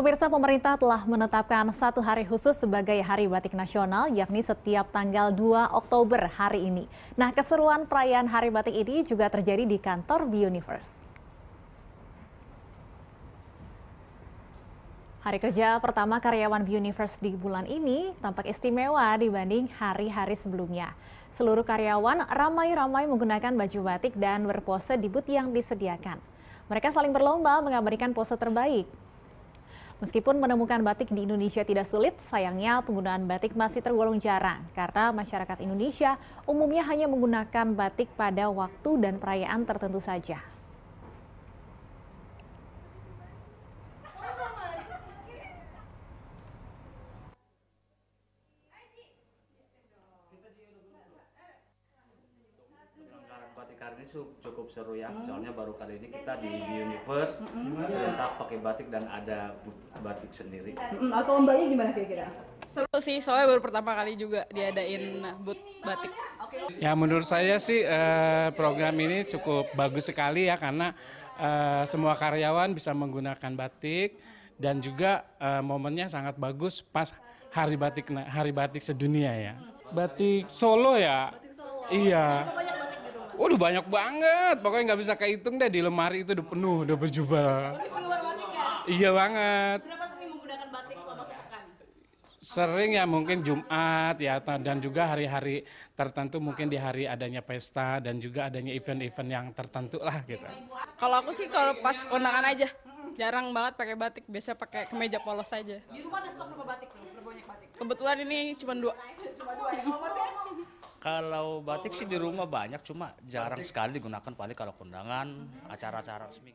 Pemirsa pemerintah telah menetapkan satu hari khusus sebagai Hari Batik Nasional yakni setiap tanggal 2 Oktober hari ini. Nah keseruan perayaan Hari Batik ini juga terjadi di kantor B Universe. Hari kerja pertama karyawan B Universe di bulan ini tampak istimewa dibanding hari-hari sebelumnya. Seluruh karyawan ramai-ramai menggunakan baju batik dan berpose di booth yang disediakan. Mereka saling berlomba mengabadikan pose terbaik. Meskipun menemukan batik di Indonesia tidak sulit, sayangnya penggunaan batik masih tergolong jarang karena masyarakat Indonesia umumnya hanya menggunakan batik pada waktu dan perayaan tertentu saja. ini cukup seru ya hmm. soalnya baru kali ini kita di, di iya. universe hmm. serentak pakai batik dan ada batik sendiri iya. hmm. atau ombaknya gimana kira-kira seru sih soalnya baru pertama kali juga diadain but batik ya menurut saya sih eh, program ini cukup bagus sekali ya karena eh, semua karyawan bisa menggunakan batik dan juga eh, momennya sangat bagus pas hari batik hari batik sedunia ya batik Solo ya batik Solo. iya Waduh banyak banget, pokoknya nggak bisa kehitung deh di lemari itu udah penuh, udah berjubah. Ya? Iya banget. Berapa sering menggunakan batik selama sepekan? Sering ya mungkin Jumat ya dan juga hari-hari tertentu mungkin di hari adanya pesta dan juga adanya event-event yang tertentu lah gitu. Kalau aku sih kalau pas kondangan aja jarang banget pakai batik, biasa pakai kemeja polos aja. Di rumah ada stok berapa batik Berapa banyak batik? Kebetulan ini cuma dua. Cuma dua ya. Kalau masih kalau batik sih di rumah banyak, cuma jarang sekali digunakan paling kalau kondangan, hmm. acara-acara resmi.